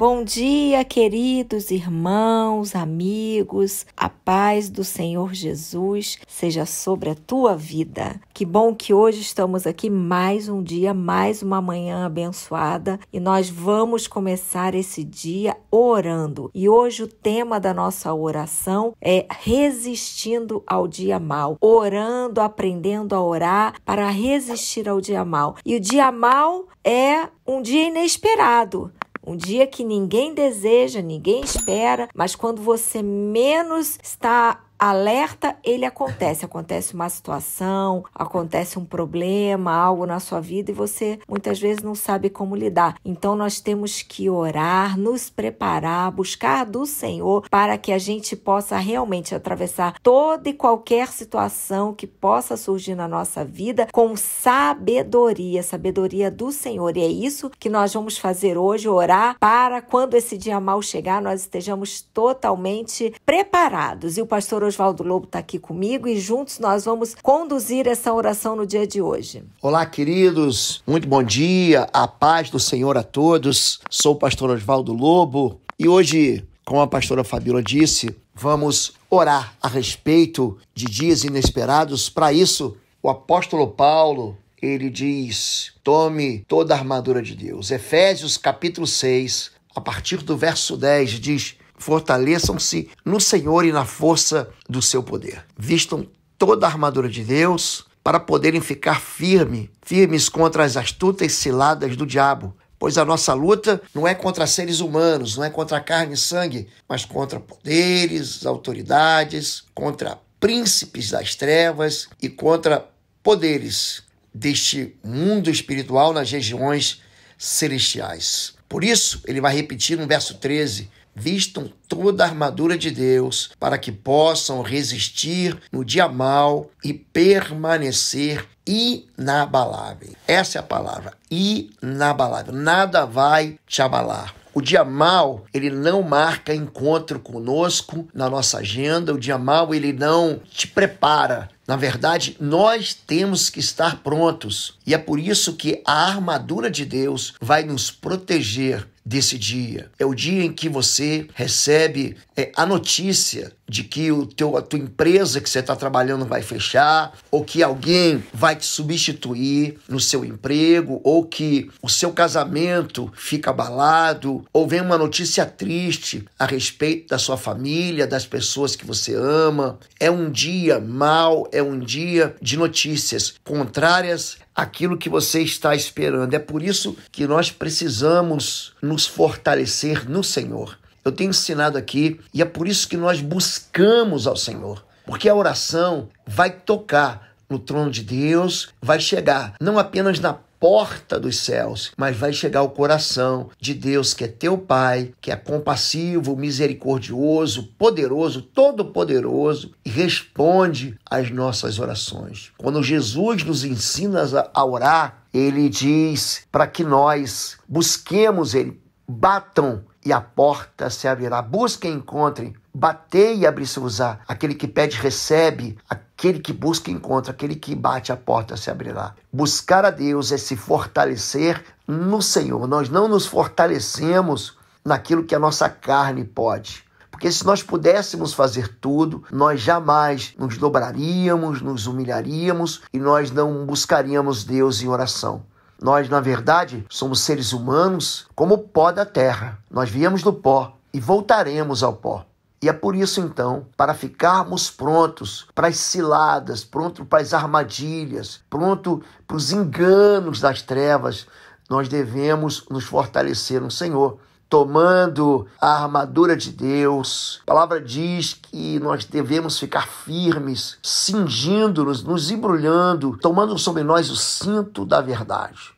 Bom dia, queridos irmãos, amigos. A paz do Senhor Jesus seja sobre a tua vida. Que bom que hoje estamos aqui mais um dia, mais uma manhã abençoada e nós vamos começar esse dia orando. E hoje o tema da nossa oração é resistindo ao dia mal. Orando, aprendendo a orar para resistir ao dia mal. E o dia mal é um dia inesperado um dia que ninguém deseja, ninguém espera, mas quando você menos está alerta ele acontece. Acontece uma situação, acontece um problema, algo na sua vida e você muitas vezes não sabe como lidar. Então nós temos que orar, nos preparar, buscar do Senhor para que a gente possa realmente atravessar toda e qualquer situação que possa surgir na nossa vida com sabedoria, sabedoria do Senhor. E é isso que nós vamos fazer hoje, orar para quando esse dia mal chegar, nós estejamos totalmente preparados. E o pastor Oswaldo Lobo está aqui comigo e juntos nós vamos conduzir essa oração no dia de hoje. Olá, queridos. Muito bom dia. A paz do Senhor a todos. Sou o pastor Oswaldo Lobo e hoje, como a pastora Fabíola disse, vamos orar a respeito de dias inesperados. Para isso, o apóstolo Paulo, ele diz: "Tome toda a armadura de Deus". Efésios capítulo 6, a partir do verso 10 diz: fortaleçam-se no Senhor e na força do seu poder. Vistam toda a armadura de Deus para poderem ficar firme, firmes contra as astutas ciladas do diabo, pois a nossa luta não é contra seres humanos, não é contra carne e sangue, mas contra poderes, autoridades, contra príncipes das trevas e contra poderes deste mundo espiritual nas regiões celestiais. Por isso, ele vai repetir no verso 13: Vistam toda a armadura de Deus para que possam resistir no dia mal e permanecer inabalável. Essa é a palavra, inabalável. Nada vai te abalar. O dia mal, ele não marca encontro conosco na nossa agenda, o dia mal, ele não te prepara. Na verdade, nós temos que estar prontos. E é por isso que a armadura de Deus vai nos proteger desse dia. É o dia em que você recebe é, a notícia de que o teu, a tua empresa que você está trabalhando vai fechar, ou que alguém vai te substituir no seu emprego, ou que o seu casamento fica abalado, ou vem uma notícia triste a respeito da sua família, das pessoas que você ama. É um dia mau, é um dia de notícias contrárias àquilo que você está esperando. É por isso que nós precisamos nos fortalecer no Senhor. Eu tenho ensinado aqui e é por isso que nós buscamos ao Senhor, porque a oração vai tocar no trono de Deus, vai chegar não apenas na porta dos céus, mas vai chegar ao coração de Deus, que é teu Pai, que é compassivo, misericordioso, poderoso, todo-poderoso e responde às nossas orações. Quando Jesus nos ensina a orar, ele diz para que nós busquemos ele, batam e a porta se abrirá. Busquem e encontrem, Batei e abrir se vos Aquele que pede, recebe. Aquele que busca, encontra. Aquele que bate, a porta se abrirá. Buscar a Deus é se fortalecer no Senhor. Nós não nos fortalecemos naquilo que a nossa carne pode. Porque se nós pudéssemos fazer tudo, nós jamais nos dobraríamos, nos humilharíamos e nós não buscaríamos Deus em oração. Nós, na verdade, somos seres humanos como o pó da terra. Nós viemos do pó e voltaremos ao pó. E é por isso então, para ficarmos prontos para as ciladas, pronto para as armadilhas, pronto para os enganos das trevas, nós devemos nos fortalecer no Senhor, tomando a armadura de Deus. A palavra diz que nós devemos ficar firmes, cingindo-nos, nos embrulhando, tomando sobre nós o cinto da verdade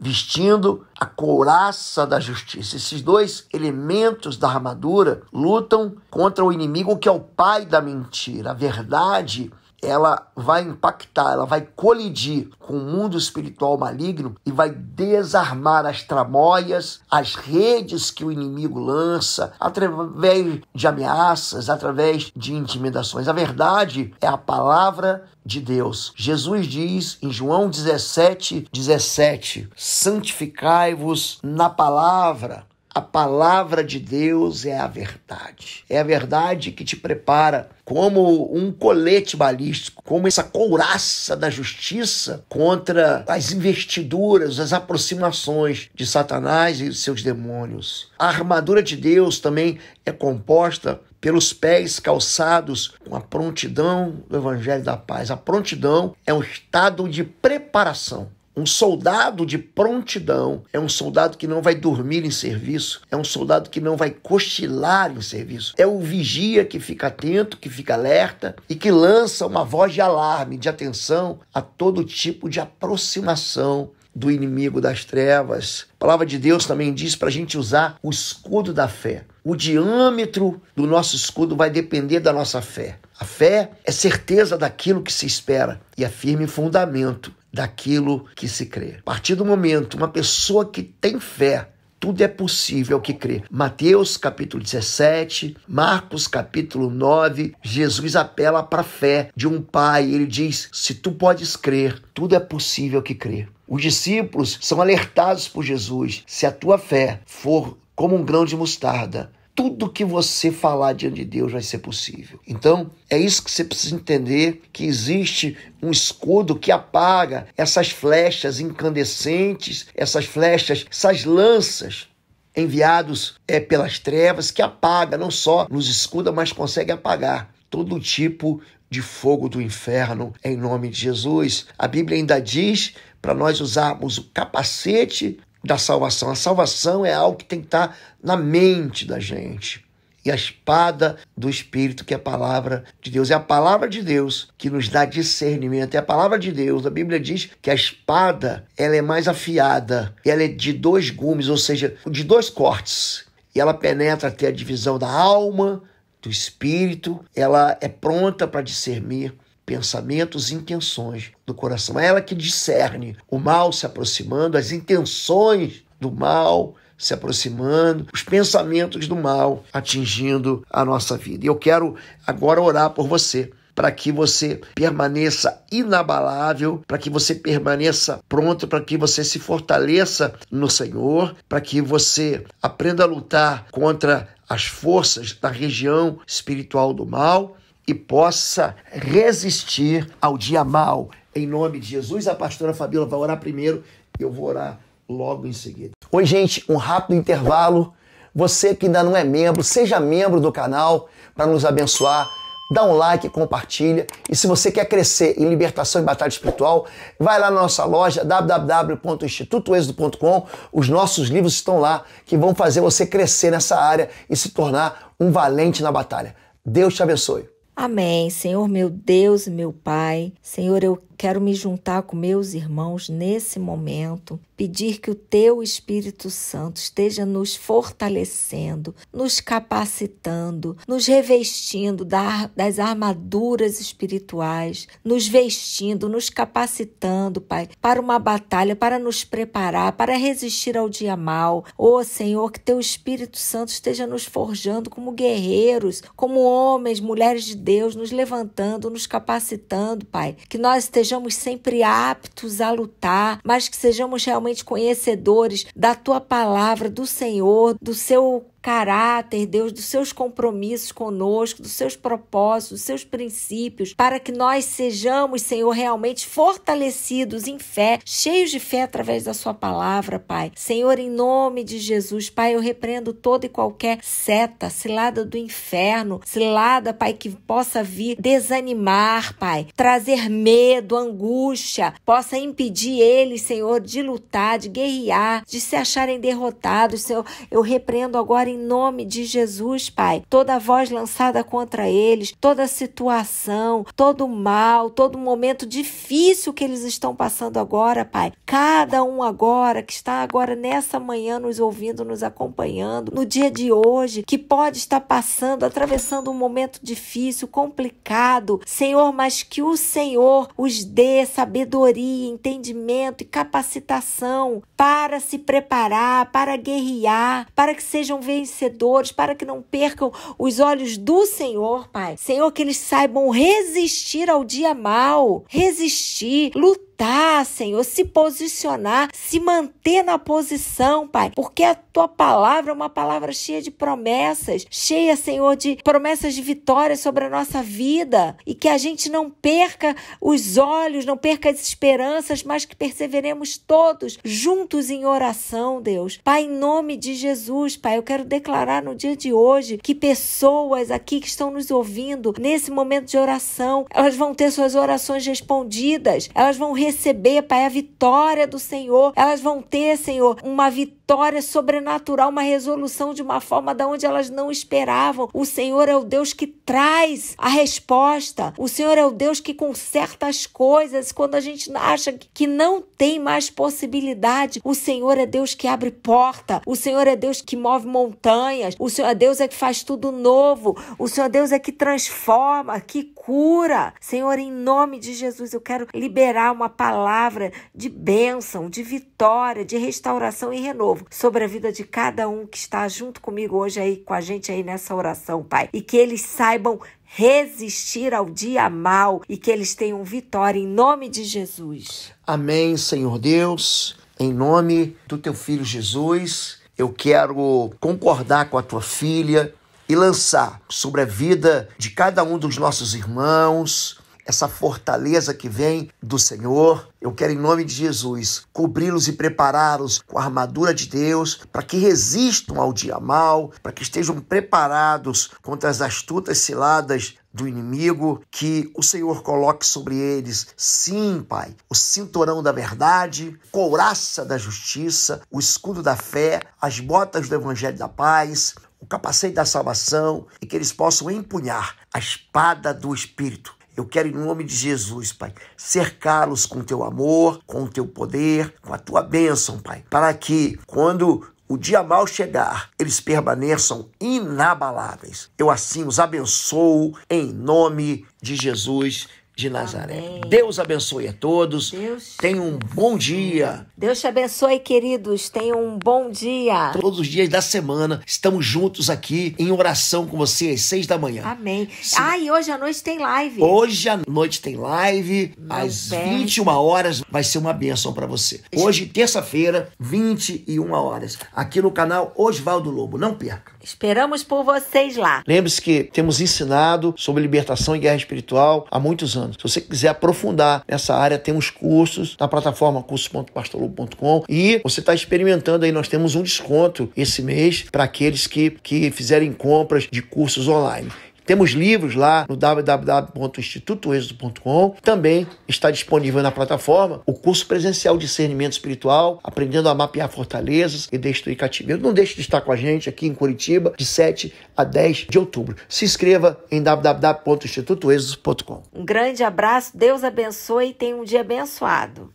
vestindo a couraça da justiça. Esses dois elementos da armadura lutam contra o inimigo que é o pai da mentira. A verdade ela vai impactar, ela vai colidir com o mundo espiritual maligno e vai desarmar as tramóias, as redes que o inimigo lança, através de ameaças, através de intimidações. A verdade é a palavra de Deus. Jesus diz em João 17, 17: santificai-vos na palavra, a palavra de Deus é a verdade. É a verdade que te prepara como um colete balístico, como essa couraça da justiça contra as investiduras, as aproximações de Satanás e seus demônios. A armadura de Deus também é composta pelos pés calçados com a prontidão do evangelho da paz. A prontidão é um estado de preparação um soldado de prontidão é um soldado que não vai dormir em serviço, é um soldado que não vai cochilar em serviço. É o vigia que fica atento, que fica alerta e que lança uma voz de alarme, de atenção a todo tipo de aproximação do inimigo das trevas. A palavra de Deus também diz para a gente usar o escudo da fé. O diâmetro do nosso escudo vai depender da nossa fé. A fé é certeza daquilo que se espera e é firme fundamento daquilo que se crê. A partir do momento, uma pessoa que tem fé, tudo é possível que crê. Mateus capítulo 17, Marcos capítulo 9, Jesus apela para a fé de um pai. Ele diz: Se tu podes crer, tudo é possível que crê. Os discípulos são alertados por Jesus: Se a tua fé for como um grão de mostarda, tudo que você falar diante de Deus vai ser possível. Então, é isso que você precisa entender: que existe um escudo que apaga essas flechas incandescentes, essas flechas, essas lanças enviados é, pelas trevas, que apaga, não só nos escuda, mas consegue apagar todo tipo de fogo do inferno, em nome de Jesus. A Bíblia ainda diz para nós usarmos o capacete da salvação. A salvação é algo que tem que estar na mente da gente. E a espada do Espírito, que é a palavra de Deus. É a palavra de Deus que nos dá discernimento. É a palavra de Deus. A Bíblia diz que a espada ela é mais afiada. Ela é de dois gumes, ou seja, de dois cortes. E ela penetra até a divisão da alma, do espírito. Ela é pronta para discernir pensamentos e intenções do coração. É ela que discerne o mal se aproximando, as intenções do mal se aproximando, os pensamentos do mal atingindo a nossa vida. E eu quero agora orar por você para que você permaneça inabalável, para que você permaneça pronto, para que você se fortaleça no Senhor, para que você aprenda a lutar contra as forças da região espiritual do mal e possa resistir ao dia mal. Em nome de Jesus, a pastora Fabíola vai orar primeiro, eu vou orar logo em seguida. Oi, gente, um rápido intervalo. Você que ainda não é membro, seja membro do canal para nos abençoar. Dá um like, compartilha. E se você quer crescer em libertação e batalha espiritual, vai lá na nossa loja www.institutoexodo.com. Os nossos livros estão lá que vão fazer você crescer nessa área e se tornar um valente na batalha. Deus te abençoe. Amém. Senhor meu Deus e meu Pai, Senhor, eu Quero me juntar com meus irmãos nesse momento, pedir que o teu Espírito Santo esteja nos fortalecendo, nos capacitando, nos revestindo das armaduras espirituais, nos vestindo, nos capacitando, Pai, para uma batalha, para nos preparar, para resistir ao dia mal. oh, Senhor, que teu Espírito Santo esteja nos forjando como guerreiros, como homens, mulheres de Deus, nos levantando, nos capacitando, Pai. Que nós estejamos sejamos sempre aptos a lutar, mas que sejamos realmente conhecedores da tua palavra, do Senhor, do seu caráter, Deus, dos seus compromissos conosco, dos seus propósitos, dos seus princípios, para que nós sejamos, Senhor, realmente fortalecidos em fé, cheios de fé através da Sua palavra, Pai. Senhor, em nome de Jesus, Pai, eu repreendo toda e qualquer seta, cilada do inferno, cilada, Pai, que possa vir desanimar, Pai, trazer medo, angústia, possa impedir Ele Senhor, de lutar, de guerrear, de se acharem derrotados, Senhor. Eu repreendo agora em nome de Jesus, Pai. Toda voz lançada contra eles, toda situação, todo mal, todo momento difícil que eles estão passando agora, Pai. Cada um agora que está agora nessa manhã nos ouvindo, nos acompanhando, no dia de hoje, que pode estar passando, atravessando um momento difícil, complicado, Senhor, mas que o Senhor os dê sabedoria, entendimento e capacitação para se preparar, para guerrear, para que sejam veículos vencedores, para que não percam os olhos do Senhor, Pai. Senhor, que eles saibam resistir ao dia mal, resistir, lutar levantar, Senhor, se posicionar, se manter na posição, Pai, porque a tua palavra é uma palavra cheia de promessas, cheia, Senhor, de promessas de vitória sobre a nossa vida e que a gente não perca os olhos, não perca as esperanças, mas que perseveremos todos juntos em oração, Deus. Pai, em nome de Jesus, Pai, eu quero declarar no dia de hoje que pessoas aqui que estão nos ouvindo nesse momento de oração, elas vão ter suas orações respondidas, elas vão receber receber, Pai, a vitória do Senhor. Elas vão ter, Senhor, uma vitória sobrenatural, uma resolução de uma forma da onde elas não esperavam. O Senhor é o Deus que traz a resposta. O Senhor é o Deus que conserta as coisas quando a gente acha que não tem mais possibilidade. O Senhor é Deus que abre porta. O Senhor é Deus que move montanhas. O Senhor é Deus é que faz tudo novo. O Senhor é Deus é que transforma, que cura. Senhor, em nome de Jesus, eu quero liberar uma palavra de bênção, de vitória, de restauração e renovo sobre a vida de cada um que está junto comigo hoje aí, com a gente aí nessa oração, Pai. E que eles saibam resistir ao dia mal e que eles tenham vitória em nome de Jesus. Amém, Senhor Deus. Em nome do teu filho Jesus, eu quero concordar com a tua filha e lançar sobre a vida de cada um dos nossos irmãos, essa fortaleza que vem do Senhor. Eu quero, em nome de Jesus, cobri-los e prepará-los com a armadura de Deus, para que resistam ao dia mal, para que estejam preparados contra as astutas ciladas do inimigo, que o Senhor coloque sobre eles, sim, Pai, o cinturão da verdade, couraça da justiça, o escudo da fé, as botas do evangelho da paz, o capacete da salvação e que eles possam empunhar a espada do Espírito. Eu quero, em nome de Jesus, Pai, cercá-los com teu amor, com teu poder, com a tua bênção, Pai, para que quando o dia mal chegar, eles permaneçam inabaláveis. Eu assim os abençoo em nome de Jesus de Nazaré. Amém. Deus abençoe a todos. Deus Tenha um bom dia. Deus te abençoe, queridos. Tenha um bom dia. Todos os dias da semana estamos juntos aqui em oração com você às seis da manhã. Amém. Sim. Ah, e hoje à noite tem live. Hoje à noite tem live. Não às perde. 21 horas vai ser uma bênção para você. Hoje, terça-feira, 21 horas, aqui no canal Oswaldo Lobo. Não perca. Esperamos por vocês lá. Lembre-se que temos ensinado sobre libertação e guerra espiritual há muitos anos. Se você quiser aprofundar nessa área, temos cursos na plataforma cursos.pastolobo.com e você está experimentando aí, nós temos um desconto esse mês para aqueles que, que fizerem compras de cursos online. Temos livros lá no www.institutoexo.com. Também está disponível na plataforma o curso presencial discernimento espiritual, aprendendo a mapear fortalezas e destruir cativeiro. Não deixe de estar com a gente aqui em Curitiba, de 7 a 10 de outubro. Se inscreva em www.institutoexo.com. Um grande abraço, Deus abençoe e tenha um dia abençoado.